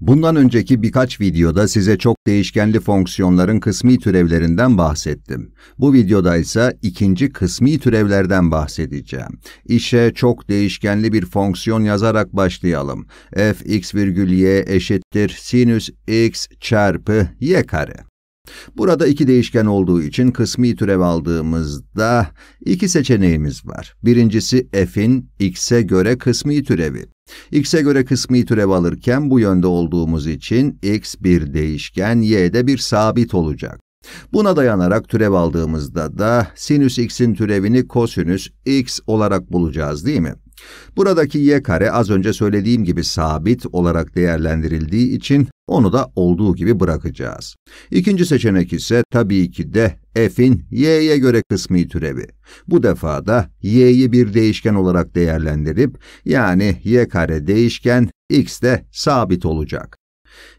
Bundan önceki birkaç videoda size çok değişkenli fonksiyonların kısmi türevlerinden bahsettim. Bu videoda ise ikinci kısmi türevlerden bahsedeceğim. İşe çok değişkenli bir fonksiyon yazarak başlayalım. f x virgül y eşittir sinüs x çarpı y kare. Burada iki değişken olduğu için kısmi türev aldığımızda iki seçeneğimiz var. Birincisi f'in x'e göre kısmi türevi. X'e göre kısmi türev alırken bu yönde olduğumuz için X bir değişken, Y de bir sabit olacak. Buna dayanarak türev aldığımızda da sinüs x'in türevini kosinüs x olarak bulacağız değil mi? Buradaki y kare az önce söylediğim gibi sabit olarak değerlendirildiği için onu da olduğu gibi bırakacağız. İkinci seçenek ise tabii ki de f'in y'ye göre kısmi türevi. Bu defa da y'yi bir değişken olarak değerlendirip yani y kare değişken x de sabit olacak.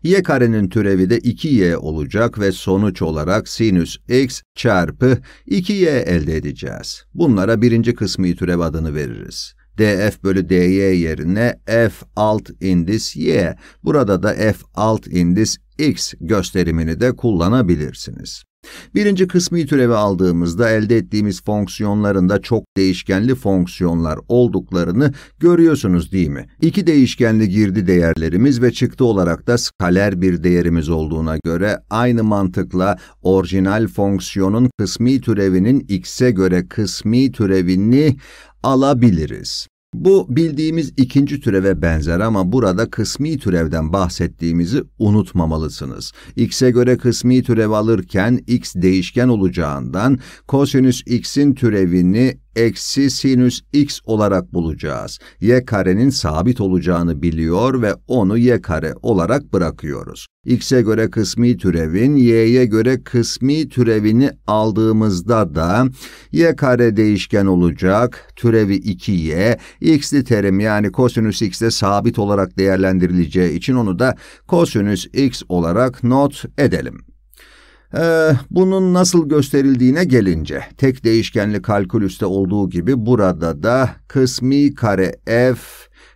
y karenin türevi de 2y olacak ve sonuç olarak sinüs x çarpı 2y elde edeceğiz. Bunlara birinci kısmi türev adını veririz df bölü dy yerine f alt indis y, burada da f alt indis x gösterimini de kullanabilirsiniz. Birinci kısmi türevi aldığımızda elde ettiğimiz fonksiyonların da çok değişkenli fonksiyonlar olduklarını görüyorsunuz değil mi? İki değişkenli girdi değerlerimiz ve çıktı olarak da skaler bir değerimiz olduğuna göre aynı mantıkla orijinal fonksiyonun kısmi türevinin x'e göre kısmi türevini alabiliriz. Bu bildiğimiz ikinci türeve benzer ama burada kısmi türevden bahsettiğimizi unutmamalısınız. x'e göre kısmi türev alırken x değişken olacağından kosinüs x'in türevini eksi sinüs x olarak bulacağız. y karenin sabit olacağını biliyor ve onu y kare olarak bırakıyoruz. x'e göre kısmi türevin, y'ye göre kısmi türevini aldığımızda da y kare değişken olacak, türevi 2y, x'li terim yani kosinüs x de sabit olarak değerlendirileceği için onu da kosinüs x olarak not edelim. Ee, bunun nasıl gösterildiğine gelince, tek değişkenli kalkülüste olduğu gibi burada da kısmi kare f,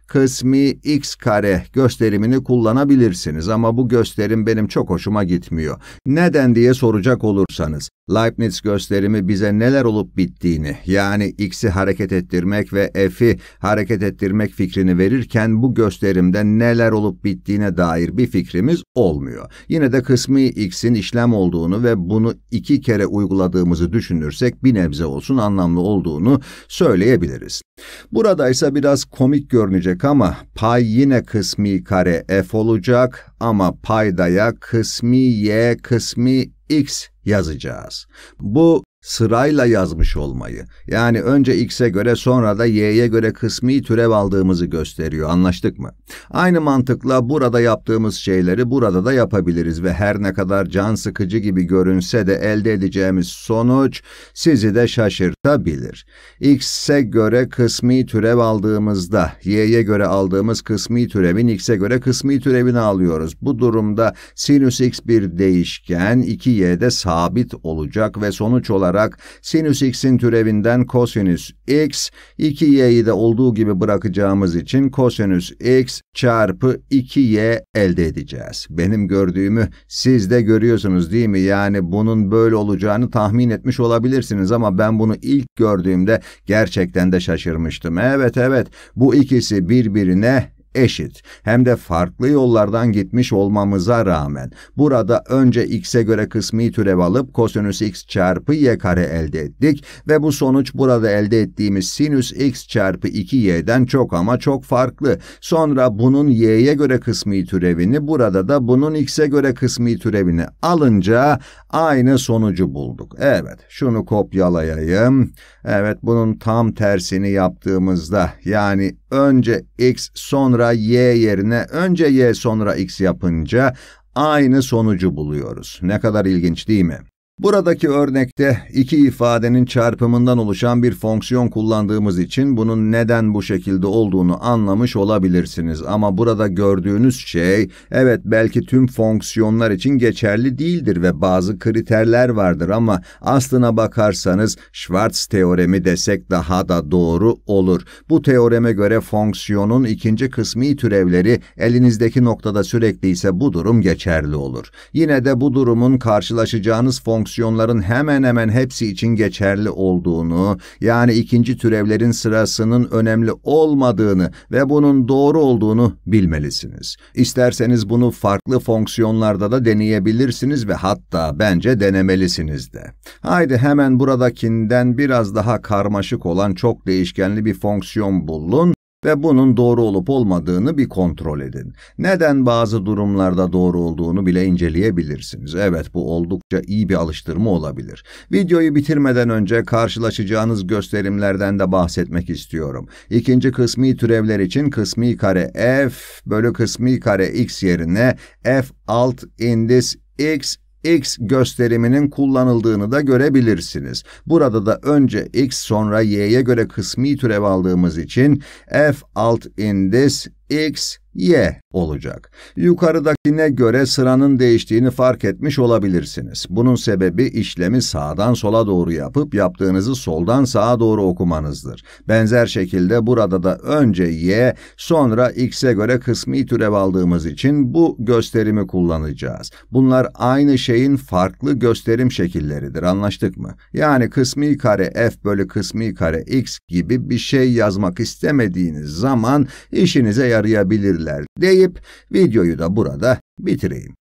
kısmi x kare gösterimini kullanabilirsiniz ama bu gösterim benim çok hoşuma gitmiyor. Neden diye soracak olursanız, Leibniz gösterimi bize neler olup bittiğini, yani x'i hareket ettirmek ve f'i hareket ettirmek fikrini verirken bu gösterimde neler olup bittiğine dair bir fikrimiz olmuyor. Yine de kısmi x'in işlem olduğunu ve bunu iki kere uyguladığımızı düşünürsek bir nebze olsun anlamlı olduğunu söyleyebiliriz. Burada ise biraz komik görünecek ama pay yine kısmi kare f olacak ama paydaya kısmi y kısmi x yazacağız. Bu sırayla yazmış olmayı. Yani önce X'e göre sonra da Y'ye göre kısmi türev aldığımızı gösteriyor. Anlaştık mı? Aynı mantıkla burada yaptığımız şeyleri burada da yapabiliriz ve her ne kadar can sıkıcı gibi görünse de elde edeceğimiz sonuç sizi de şaşırtabilir. X'e göre kısmi türev aldığımızda Y'ye göre aldığımız kısmi türevin X'e göre kısmi türevini alıyoruz. Bu durumda sinüs X bir değişken, 2Y de sabit olacak ve sonuç olarak olarak sinüs x'in türevinden kosinüs x, 2y'yi de olduğu gibi bırakacağımız için kosinüs x çarpı 2y elde edeceğiz. Benim gördüğümü siz de görüyorsunuz değil mi? Yani bunun böyle olacağını tahmin etmiş olabilirsiniz ama ben bunu ilk gördüğümde gerçekten de şaşırmıştım. Evet evet bu ikisi birbirine eşit hem de farklı yollardan gitmiş olmamıza rağmen burada önce x'e göre kısmi türev alıp kosinüs x çarpı y kare elde ettik ve bu sonuç burada elde ettiğimiz sinüs x çarpı 2y'den çok ama çok farklı. Sonra bunun y'ye göre kısmi türevini burada da bunun x'e göre kısmi türevini alınca aynı sonucu bulduk. Evet şunu kopyalayayım. Evet bunun tam tersini yaptığımızda yani önce x sonra y yerine önce y sonra x yapınca aynı sonucu buluyoruz. Ne kadar ilginç değil mi? Buradaki örnekte iki ifadenin çarpımından oluşan bir fonksiyon kullandığımız için bunun neden bu şekilde olduğunu anlamış olabilirsiniz. Ama burada gördüğünüz şey, evet belki tüm fonksiyonlar için geçerli değildir ve bazı kriterler vardır ama aslına bakarsanız Schwarz teoremi desek daha da doğru olur. Bu teoreme göre fonksiyonun ikinci kısmi türevleri elinizdeki noktada sürekli ise bu durum geçerli olur. Yine de bu durumun karşılaşacağınız fonksiyon fonksiyonların hemen hemen hepsi için geçerli olduğunu, yani ikinci türevlerin sırasının önemli olmadığını ve bunun doğru olduğunu bilmelisiniz. İsterseniz bunu farklı fonksiyonlarda da deneyebilirsiniz ve hatta bence denemelisiniz de. Haydi hemen buradakinden biraz daha karmaşık olan çok değişkenli bir fonksiyon bulun ve bunun doğru olup olmadığını bir kontrol edin. Neden bazı durumlarda doğru olduğunu bile inceleyebilirsiniz. Evet bu oldukça iyi bir alıştırma olabilir. Videoyu bitirmeden önce karşılaşacağınız gösterimlerden de bahsetmek istiyorum. İkinci kısmi türevler için kısmi kare f bölü kısmi kare x yerine f alt indis x x gösteriminin kullanıldığını da görebilirsiniz. Burada da önce x sonra y'ye göre kısmi türev aldığımız için f alt indis X, Y olacak. Yukarıdakine göre sıranın değiştiğini fark etmiş olabilirsiniz. Bunun sebebi işlemi sağdan sola doğru yapıp yaptığınızı soldan sağa doğru okumanızdır. Benzer şekilde burada da önce Y, sonra X'e göre kısmi türev aldığımız için bu gösterimi kullanacağız. Bunlar aynı şeyin farklı gösterim şekilleridir anlaştık mı? Yani kısmi kare F bölü kısmi kare X gibi bir şey yazmak istemediğiniz zaman işinize yarayabilirler deyip videoyu da burada bitireyim.